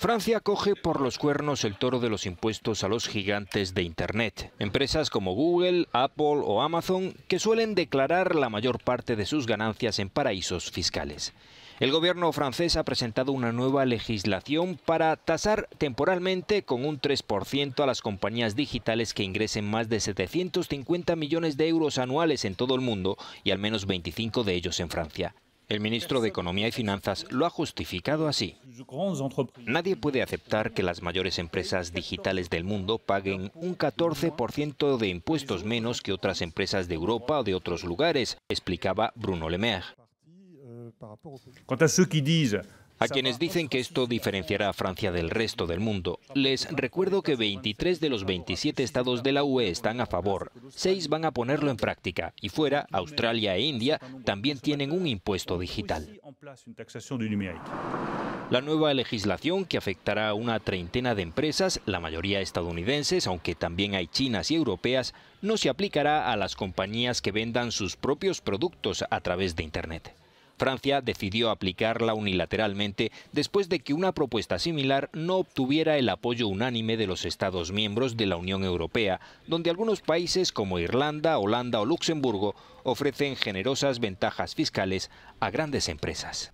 Francia coge por los cuernos el toro de los impuestos a los gigantes de Internet. Empresas como Google, Apple o Amazon que suelen declarar la mayor parte de sus ganancias en paraísos fiscales. El gobierno francés ha presentado una nueva legislación para tasar temporalmente con un 3% a las compañías digitales que ingresen más de 750 millones de euros anuales en todo el mundo y al menos 25 de ellos en Francia. El ministro de Economía y Finanzas lo ha justificado así. Nadie puede aceptar que las mayores empresas digitales del mundo paguen un 14% de impuestos menos que otras empresas de Europa o de otros lugares, explicaba Bruno Le Maire. A quienes dicen que esto diferenciará a Francia del resto del mundo, les recuerdo que 23 de los 27 estados de la UE están a favor, seis van a ponerlo en práctica y fuera, Australia e India también tienen un impuesto digital. La nueva legislación que afectará a una treintena de empresas, la mayoría estadounidenses, aunque también hay chinas y europeas, no se aplicará a las compañías que vendan sus propios productos a través de Internet. Francia decidió aplicarla unilateralmente después de que una propuesta similar no obtuviera el apoyo unánime de los Estados miembros de la Unión Europea, donde algunos países como Irlanda, Holanda o Luxemburgo ofrecen generosas ventajas fiscales a grandes empresas.